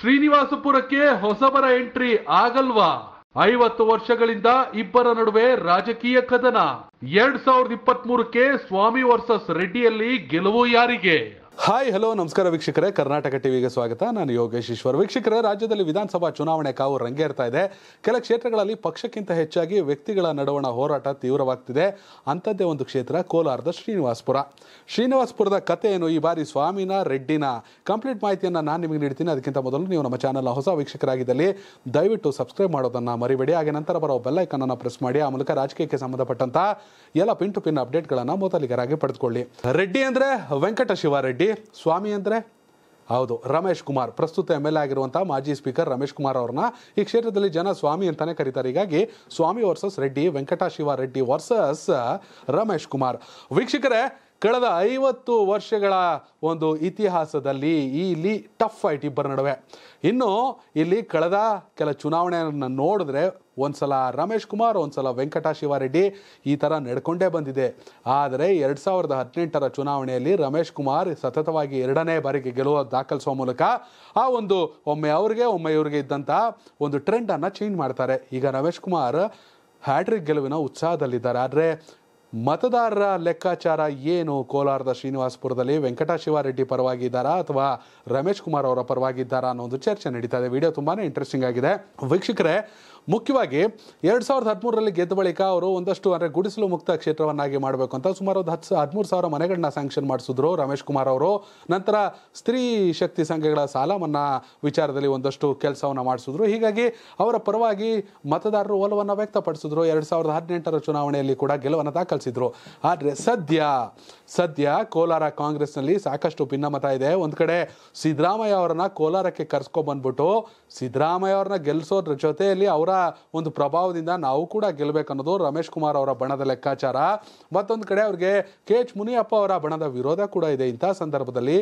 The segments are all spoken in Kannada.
ಶ್ರೀನಿವಾಸಪುರಕ್ಕೆ ಹೊಸಬರ ಎಂಟ್ರಿ ಆಗಲ್ವಾ ಐವತ್ತು ವರ್ಷಗಳಿಂದ ಇಬ್ಬರ ನಡುವೆ ರಾಜಕೀಯ ಕದನ ಎರಡ್ ಸಾವಿರದ ಇಪ್ಪತ್ತ್ ಸ್ವಾಮಿ ವರ್ಸಸ್ ರೆಡ್ಡಿಯಲ್ಲಿ ಗೆಲುವು ಯಾರಿಗೆ ಹಾಯ್ ಹಲೋ ನಮಸ್ಕಾರ ವೀಕ್ಷಕರೇ ಕರ್ನಾಟಕ ಟಿವಿಗೆ ಸ್ವಾಗತ ನಾನು ಯೋಗೇಶ್ ಈಶ್ವರ್ ವೀಕ್ಷಕರೇ ರಾಜ್ಯದಲ್ಲಿ ವಿಧಾನಸಭಾ ಚುನಾವಣೆ ಕಾವು ರಂಗೇರ್ತಾ ಇದೆ ಕೆಲ ಕ್ಷೇತ್ರಗಳಲ್ಲಿ ಪಕ್ಷಕ್ಕಿಂತ ಹೆಚ್ಚಾಗಿ ವ್ಯಕ್ತಿಗಳ ನಡುವಣ ಹೋರಾಟ ತೀವ್ರವಾಗ್ತಿದೆ ಅಂಥದ್ದೇ ಒಂದು ಕ್ಷೇತ್ರ ಕೋಲಾರದ ಶ್ರೀನಿವಾಸ್ಪುರ ಶ್ರೀನಿವಾಸ್ಪುರದ ಕಥೆ ಏನು ಈ ಬಾರಿ ಸ್ವಾಮಿನ ರೆಡ್ಡಿನ ಕಂಪ್ಲೀಟ್ ಮಾಹಿತಿಯನ್ನು ನಾನು ನಿಮಗೆ ನೀಡ್ತೀನಿ ಅದಕ್ಕಿಂತ ಮೊದಲು ನೀವು ನಮ್ಮ ಚಾನಲ್ನ ಹೊಸ ವೀಕ್ಷಕರಾಗಿದ್ದಲ್ಲಿ ದಯವಿಟ್ಟು ಸಬ್ಸ್ಕ್ರೈಬ್ ಮಾಡೋದನ್ನು ಮರಿಬೇಡಿ ಹಾಗೆ ನಂತರ ಬರೋ ಬೆಲ್ಲೈಕನ್ನ ಪ್ರೆಸ್ ಮಾಡಿ ಆ ಮೂಲಕ ರಾಜಕೀಯಕ್ಕೆ ಸಂಬಂಧಪಟ್ಟಂತಹ ಎಲ್ಲ ಪಿನ್ ಟು ಪಿನ್ ಅಪ್ಡೇಟ್ಗಳನ್ನು ಮೊದಲಿಗರಾಗಿ ಪಡೆದುಕೊಳ್ಳಿ ರೆಡ್ಡಿ ಅಂದರೆ ವೆಂಕಟ ಶಿವರೆಡ್ಡಿ ಸ್ವಾಮಿ ಅಂದರೆ ಹೌದು ರಮೇಶ್ ಕುಮಾರ್ ಪ್ರಸ್ತುತ ಎಮ್ ಎಲ್ ಎ ಆಗಿರುವಂಥ ಮಾಜಿ ಸ್ಪೀಕರ್ ರಮೇಶ್ ಕುಮಾರ್ ಅವ್ರನ್ನ ಈ ಕ್ಷೇತ್ರದಲ್ಲಿ ಜನ ಸ್ವಾಮಿ ಅಂತಲೇ ಕರೀತಾರೆ ಹೀಗಾಗಿ ಸ್ವಾಮಿ ವರ್ಸಸ್ ರೆಡ್ಡಿ ವೆಂಕಟಶಿವ ರೆಡ್ಡಿ ವರ್ಸಸ್ ರಮೇಶ್ ಕುಮಾರ್ ವೀಕ್ಷಕರೇ ಕಳೆದ ಐವತ್ತು ವರ್ಷಗಳ ಒಂದು ಇತಿಹಾಸದಲ್ಲಿ ಇಲ್ಲಿ ಟಫ್ ಫೈಟ್ ಇಬ್ಬರ ನಡುವೆ ಇನ್ನು ಇಲ್ಲಿ ಕಳೆದ ಕೆಲ ಚುನಾವಣೆಯನ್ನು ನೋಡಿದ್ರೆ ಒಂದು ಸಲ ರಮೇಶ್ ಕುಮಾರ್ ಒಂದು ಸಲ ವೆಂಕಟ ಶಿವಾರೆಡ್ಡಿ ಈ ಥರ ನಡ್ಕೊಂಡೇ ಬಂದಿದೆ ಆದರೆ ಎರಡು ಸಾವಿರದ ಹದಿನೆಂಟರ ಚುನಾವಣೆಯಲ್ಲಿ ರಮೇಶ್ ಕುಮಾರ್ ಸತತವಾಗಿ ಎರಡನೇ ಬಾರಿಗೆ ಗೆಲುವು ದಾಖಲಿಸುವ ಮೂಲಕ ಆ ಒಂದು ಒಮ್ಮೆ ಅವ್ರಿಗೆ ಒಮ್ಮೆ ಇವ್ರಿಗೆ ಇದ್ದಂಥ ಒಂದು ಟ್ರೆಂಡನ್ನು ಚೇಂಜ್ ಮಾಡ್ತಾರೆ ಈಗ ರಮೇಶ್ ಕುಮಾರ್ ಹ್ಯಾಟ್ರಿಕ್ ಗೆಲುವಿನ ಉತ್ಸಾಹದಲ್ಲಿದ್ದಾರೆ ಆದರೆ ಮತದಾರರ ಲೆಕ್ಕಾಚಾರ ಏನು ಕೋಲಾರದ ಶ್ರೀನಿವಾಸಪುರದಲ್ಲಿ ವೆಂಕಟಶಿವಾರೆಡ್ಡಿ ಪರವಾಗಿದ್ದಾರಾ ಅಥವಾ ರಮೇಶ್ ಕುಮಾರ್ ಅವರ ಪರವಾಗಿದ್ದಾರಾ ಅನ್ನೋ ಒಂದು ಚರ್ಚೆ ನಡೀತಾ ಇದೆ ವಿಡಿಯೋ ತುಂಬಾ ಇಂಟ್ರೆಸ್ಟಿಂಗ್ ಆಗಿದೆ ವೀಕ್ಷಕರೇ ಮುಖ್ಯವಾಗಿ ಎರಡು ಸಾವಿರದ ಹದಿಮೂರರಲ್ಲಿ ಗೆದ್ದ ಬಳಿಕ ಅವರು ಒಂದಷ್ಟು ಅಂದರೆ ಗುಡಿಸಲು ಮುಕ್ತ ಕ್ಷೇತ್ರವನ್ನಾಗಿ ಮಾಡಬೇಕು ಅಂತ ಸುಮಾರು ಒಂದು ಹತ್ತು ಹದಿಮೂರು ಸಾವಿರ ಮನೆಗಳನ್ನ ಸ್ಯಾಂಕ್ಷನ್ ಮಾಡಿಸಿದ್ರು ರಮೇಶ್ ಕುಮಾರ್ ಅವರು ನಂತರ ಸ್ತ್ರೀ ಶಕ್ತಿ ಸಂಘಗಳ ಸಾಲ ಮನ್ನಾ ವಿಚಾರದಲ್ಲಿ ಒಂದಷ್ಟು ಕೆಲಸವನ್ನು ಮಾಡಿಸಿದ್ರು ಹೀಗಾಗಿ ಅವರ ಪರವಾಗಿ ಮತದಾರರು ಒಲವನ್ನು ವ್ಯಕ್ತಪಡಿಸಿದ್ರು ಎರಡು ಸಾವಿರದ ಹದಿನೆಂಟರ ಚುನಾವಣೆಯಲ್ಲಿ ಕೂಡ ಗೆಲುವನ್ನು ದಾಖಲಿಸಿದ್ರು ಆದರೆ ಸದ್ಯ ಸದ್ಯ ಕೋಲಾರ ಕಾಂಗ್ರೆಸ್ನಲ್ಲಿ ಸಾಕಷ್ಟು ಭಿನ್ನಮತ ಇದೆ ಒಂದು ಕಡೆ ಸಿದ್ದರಾಮಯ್ಯ ಅವರನ್ನ ಕೋಲಾರಕ್ಕೆ ಕರ್ಸ್ಕೊಂಡ್ಬಂದ್ಬಿಟ್ಟು ಸಿದ್ದರಾಮಯ್ಯ ಅವ್ರನ್ನ ಗೆಲ್ಲಿಸೋದ್ರ ಜೊತೆಯಲ್ಲಿ ಅವರ ಒಂದು ಪ್ರಭಾವದಿಂದ ನಾವು ಕೂಡ ಅನ್ನೋದು ರಮೇಶ್ ಕುಮಾರ್ ಅವರ ಬಣದ ಲೆಕ್ಕಾಚಾರ ಮತ್ತೊಂದು ಕಡೆ ಅವ್ರಿಗೆ ಕೆ ಎಚ್ ಮುನಿಯಪ್ಪ ಅವರ ಬಣದ ವಿರೋಧ ಕೂಡ ಇದೆ ಇಂತಹ ಸಂದರ್ಭದಲ್ಲಿ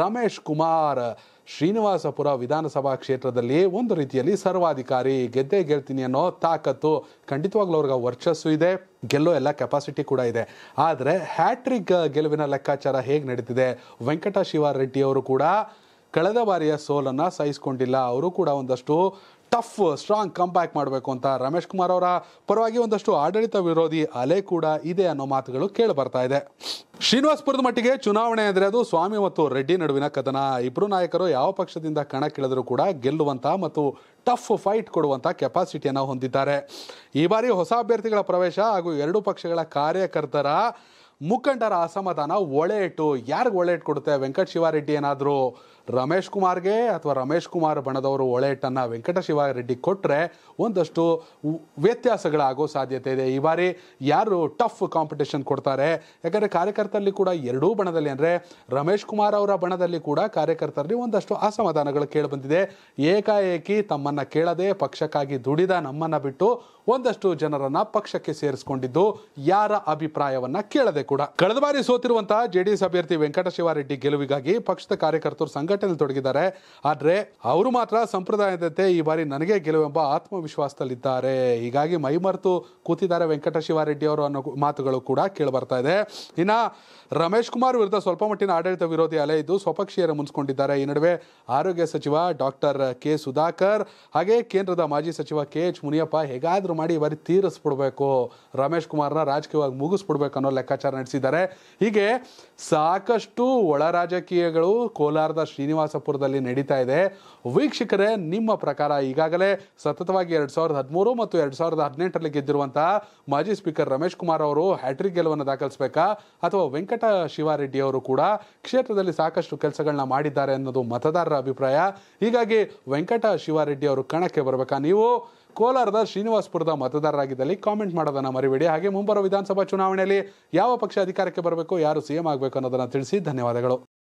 ರಮೇಶ್ ಕುಮಾರ್ ಶ್ರೀನಿವಾಸಪುರ ವಿಧಾನಸಭಾ ಕ್ಷೇತ್ರದಲ್ಲಿ ಒಂದು ರೀತಿಯಲ್ಲಿ ಸರ್ವಾಧಿಕಾರಿ ಗೆದ್ದೇ ಗೆಲ್ತೀನಿ ಅನ್ನೋ ತಾಕತ್ತು ಖಂಡಿತವಾಗ್ಲೂ ಅವ್ರಿಗೆ ವರ್ಚಸ್ಸು ಇದೆ ಗೆಲ್ಲೋ ಎಲ್ಲ ಕೆಪಾಸಿಟಿ ಕೂಡ ಇದೆ ಆದರೆ ಹ್ಯಾಟ್ರಿಕ್ ಗೆಲುವಿನ ಲೆಕ್ಕಾಚಾರ ಹೇಗೆ ನಡೀತಿದೆ ವೆಂಕಟ ಶಿವಾರೆಡ್ಡಿ ಅವರು ಕೂಡ ಕಳೆದ ಬಾರಿಯ ಸೋಲನ್ನು ಸಹಿಸಿಕೊಂಡಿಲ್ಲ ಅವರು ಕೂಡ ಒಂದಷ್ಟು ಟಫ್ ಸ್ಟ್ರಾಂಗ್ ಕಮ್ ಬ್ಯಾಕ್ ಮಾಡಬೇಕು ಅಂತ ರಮೇಶ್ ಕುಮಾರ್ ಅವರ ಪರವಾಗಿ ಒಂದಷ್ಟು ಆಡಳಿತ ವಿರೋಧಿ ಅಲೆ ಕೂಡ ಇದೆ ಅನ್ನೋ ಮಾತುಗಳು ಕೇಳಿ ಬರ್ತಾ ಇದೆ ಶ್ರೀನಿವಾಸ್ಪುರದ ಮಟ್ಟಿಗೆ ಚುನಾವಣೆ ಅಂದರೆ ಅದು ಸ್ವಾಮಿ ಮತ್ತು ರೆಡ್ಡಿ ನಡುವಿನ ಕದನ ಇಬ್ಬರು ನಾಯಕರು ಯಾವ ಪಕ್ಷದಿಂದ ಕಣಕ್ಕಿಳಿದರೂ ಕೂಡ ಗೆಲ್ಲುವಂಥ ಮತ್ತು ಟಫ್ ಫೈಟ್ ಕೊಡುವಂಥ ಕೆಪಾಸಿಟಿಯನ್ನು ಹೊಂದಿದ್ದಾರೆ ಈ ಬಾರಿ ಹೊಸ ಅಭ್ಯರ್ಥಿಗಳ ಪ್ರವೇಶ ಹಾಗೂ ಎರಡೂ ಪಕ್ಷಗಳ ಕಾರ್ಯಕರ್ತರ ಮುಖಂಡರ ಅಸಮಾಧಾನ ಇಟ್ಟು ಯಾರಿಗೆ ಇಟ್ಟು ಕೊಡುತ್ತೆ ವೆಂಕಟ ಶಿವಾರೆಡ್ಡಿ ಏನಾದರೂ ರಮೇಶ್ ಕುಮಾರ್ಗೆ ಅಥವಾ ರಮೇಶ್ ಕುಮಾರ್ ಬಣದವರು ಒಳೆಟನ್ನು ವೆಂಕಟಶಿವ ರೆಡ್ಡಿ ಕೊಟ್ಟರೆ ಒಂದಷ್ಟು ವ್ಯತ್ಯಾಸಗಳಾಗೋ ಸಾಧ್ಯತೆ ಇದೆ ಈ ಬಾರಿ ಯಾರು ಟಫ್ ಕಾಂಪಿಟೇಷನ್ ಕೊಡ್ತಾರೆ ಯಾಕಂದರೆ ಕಾರ್ಯಕರ್ತರಲ್ಲಿ ಕೂಡ ಎರಡೂ ಬಣದಲ್ಲಿ ಅಂದರೆ ರಮೇಶ್ ಕುಮಾರ್ ಅವರ ಬಣದಲ್ಲಿ ಕೂಡ ಕಾರ್ಯಕರ್ತರಲ್ಲಿ ಒಂದಷ್ಟು ಅಸಮಾಧಾನಗಳು ಕೇಳಿಬಂದಿದೆ ಏಕಾಏಕಿ ತಮ್ಮನ್ನು ಕೇಳದೆ ಪಕ್ಷಕ್ಕಾಗಿ ದುಡಿದ ನಮ್ಮನ್ನು ಬಿಟ್ಟು ಒಂದಷ್ಟು ಜನರನ್ನ ಪಕ್ಷಕ್ಕೆ ಸೇರಿಸಿಕೊಂಡಿದ್ದು ಯಾರ ಅಭಿಪ್ರಾಯವನ್ನ ಕೇಳದೆ ಕೂಡ ಕಳೆದ ಬಾರಿ ಸೋತಿರುವಂತಹ ಜೆಡಿಎಸ್ ಅಭ್ಯರ್ಥಿ ವೆಂಕಟ ರೆಡ್ಡಿ ಗೆಲುವಿಗಾಗಿ ಪಕ್ಷದ ಕಾರ್ಯಕರ್ತರು ಸಂಘ ಸಂಘಟನೆ ತೊಡಗಿದ್ದಾರೆ ಆದರೆ ಅವರು ಮಾತ್ರ ಸಂಪ್ರದಾಯದಂತೆ ಈ ಬಾರಿ ನನಗೆ ಗೆಲುವೆಂಬ ಆತ್ಮವಿಶ್ವಾಸದಲ್ಲಿದ್ದಾರೆ ಹೀಗಾಗಿ ಮೈಮರೆತು ಕೂತಿದ್ದಾರೆ ವೆಂಕಟ ಶಿವಾರೆಡ್ಡಿ ಅವರು ಅನ್ನೋ ಮಾತುಗಳು ಕೂಡ ಕೇಳಿಬರ್ತಾ ಇದೆ ಇನ್ನು ರಮೇಶ್ ಕುಮಾರ್ ವಿರುದ್ಧ ಸ್ವಲ್ಪ ಮಟ್ಟಿನ ಆಡಳಿತ ವಿರೋಧಿ ಅಲೆ ಇದ್ದು ಸ್ವಪಕ್ಷೀಯರ ಮುಂಚಿಕೊಂಡಿದ್ದಾರೆ ಈ ನಡುವೆ ಆರೋಗ್ಯ ಸಚಿವ ಡಾಕ್ಟರ್ ಕೆ ಸುಧಾಕರ್ ಹಾಗೆ ಕೇಂದ್ರದ ಮಾಜಿ ಸಚಿವ ಕೆ ಎಚ್ ಮುನಿಯಪ್ಪ ಹೇಗಾದರೂ ಮಾಡಿ ಈ ಬಾರಿ ತೀರಿಸ್ಬಿಡ್ಬೇಕು ರಮೇಶ್ ಕುಮಾರ್ನ ರಾಜಕೀಯವಾಗಿ ಮುಗಿಸ್ಬಿಡ್ಬೇಕು ಅನ್ನೋ ಲೆಕ್ಕಾಚಾರ ನಡೆಸಿದ್ದಾರೆ ಹೀಗೆ ಸಾಕಷ್ಟು ಒಳ ರಾಜಕೀಯಗಳು ಕೋಲಾರದ ಶ್ರೀ ಶ್ರೀನಿವಾಸಪುರದಲ್ಲಿ ನಡೀತಾ ಇದೆ ವೀಕ್ಷಕರೇ ನಿಮ್ಮ ಪ್ರಕಾರ ಈಗಾಗಲೇ ಸತತವಾಗಿ ಎರಡ್ ಸಾವಿರದ ಹದಿಮೂರು ಮತ್ತು ಎರಡ್ ಸಾವಿರದ ಹದಿನೆಂಟರಲ್ಲಿ ಗೆದ್ದಿರುವಂತಹ ಮಾಜಿ ಸ್ಪೀಕರ್ ರಮೇಶ್ ಕುಮಾರ್ ಅವರು ಹ್ಯಾಟ್ರಿಕ್ ಗೆಲುವನ್ನು ದಾಖಲಿಸಬೇಕಾ ಅಥವಾ ವೆಂಕಟ ಶಿವಾರೆಡ್ಡಿ ಅವರು ಕೂಡ ಕ್ಷೇತ್ರದಲ್ಲಿ ಸಾಕಷ್ಟು ಕೆಲಸಗಳನ್ನ ಮಾಡಿದ್ದಾರೆ ಅನ್ನೋದು ಮತದಾರರ ಅಭಿಪ್ರಾಯ ಹೀಗಾಗಿ ವೆಂಕಟ ಶಿವಾರೆಡ್ಡಿ ಅವರು ಕಣಕ್ಕೆ ಬರಬೇಕಾ ನೀವು ಕೋಲಾರದ ಶ್ರೀನಿವಾಸಪುರದ ಮತದಾರರಾಗಿದ್ದಲ್ಲಿ ಕಾಮೆಂಟ್ ಮಾಡೋದನ್ನ ಮರಿಬೇಡಿ ಹಾಗೆ ಮುಂಬರುವ ವಿಧಾನಸಭಾ ಚುನಾವಣೆಯಲ್ಲಿ ಯಾವ ಪಕ್ಷ ಅಧಿಕಾರಕ್ಕೆ ಬರಬೇಕು ಯಾರು ಸಿಎಂ ಆಗಬೇಕು ಅನ್ನೋದನ್ನು ತಿಳಿಸಿ ಧನ್ಯವಾದಗಳು